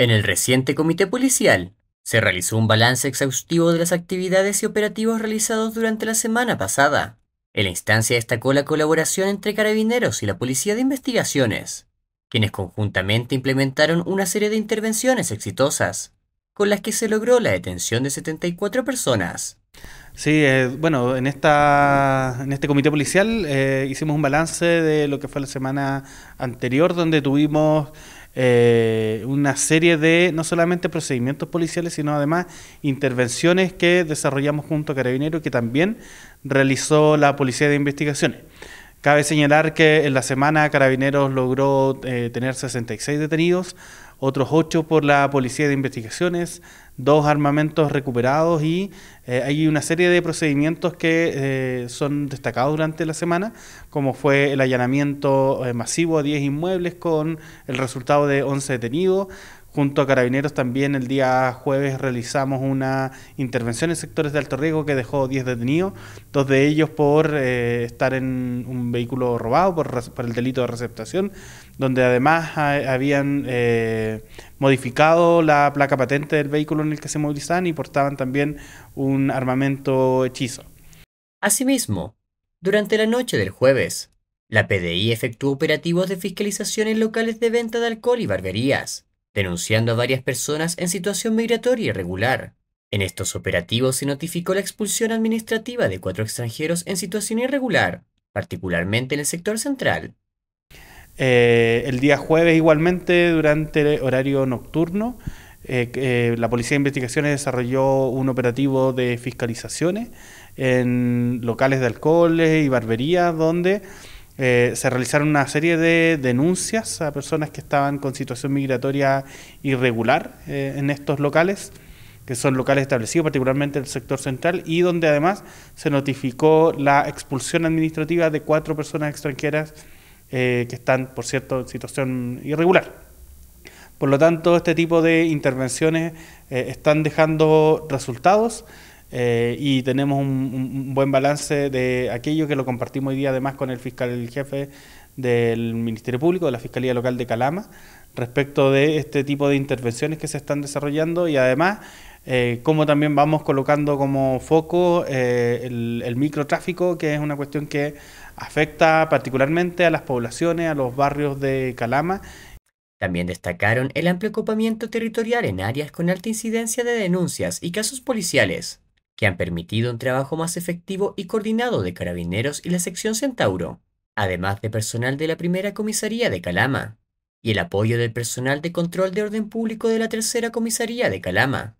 En el reciente comité policial, se realizó un balance exhaustivo de las actividades y operativos realizados durante la semana pasada. En la instancia destacó la colaboración entre carabineros y la Policía de Investigaciones, quienes conjuntamente implementaron una serie de intervenciones exitosas, con las que se logró la detención de 74 personas. Sí, eh, bueno, en esta en este comité policial eh, hicimos un balance de lo que fue la semana anterior, donde tuvimos eh, una serie de no solamente procedimientos policiales, sino además intervenciones que desarrollamos junto a Carabineros, que también realizó la Policía de Investigaciones. Cabe señalar que en la semana Carabineros logró eh, tener 66 detenidos, otros ocho por la Policía de Investigaciones, dos armamentos recuperados y eh, hay una serie de procedimientos que eh, son destacados durante la semana, como fue el allanamiento eh, masivo a 10 inmuebles con el resultado de 11 detenidos, Junto a Carabineros también el día jueves realizamos una intervención en sectores de alto riesgo que dejó 10 detenidos, dos de ellos por eh, estar en un vehículo robado por, el delito de receptación, donde además habían eh, modificado la placa patente del vehículo en el que se movilizaban y portaban también un armamento hechizo. Asimismo, durante la noche del jueves, la PDI efectuó operativos de fiscalización en locales de venta de alcohol y barberías denunciando a varias personas en situación migratoria irregular. En estos operativos se notificó la expulsión administrativa de cuatro extranjeros en situación irregular, particularmente en el sector central. Eh, el día jueves, igualmente, durante el horario nocturno, eh, eh, la Policía de Investigaciones desarrolló un operativo de fiscalizaciones en locales de alcoholes y barberías donde eh, se realizaron una serie de denuncias a personas que estaban con situación migratoria irregular eh, en estos locales, que son locales establecidos particularmente en el sector central, y donde además se notificó la expulsión administrativa de cuatro personas extranjeras eh, que están, por cierto, en situación irregular. Por lo tanto, este tipo de intervenciones están dejando resultados eh, y tenemos un, buen balance de aquello que lo compartimos hoy día además con el fiscal jefe del Ministerio Público, de la Fiscalía Local de Calama, respecto de este tipo de intervenciones que se están desarrollando y además eh, cómo también vamos colocando como foco eh, el, el microtráfico, que es una cuestión que afecta particularmente a las poblaciones, a los barrios de Calama también destacaron el amplio ocupamiento territorial en áreas con alta incidencia de denuncias y casos policiales que han permitido un trabajo más efectivo y coordinado de carabineros y la sección Centauro, además de personal de la primera comisaría de Calama, y el apoyo del personal de control de orden público de la tercera comisaría de Calama.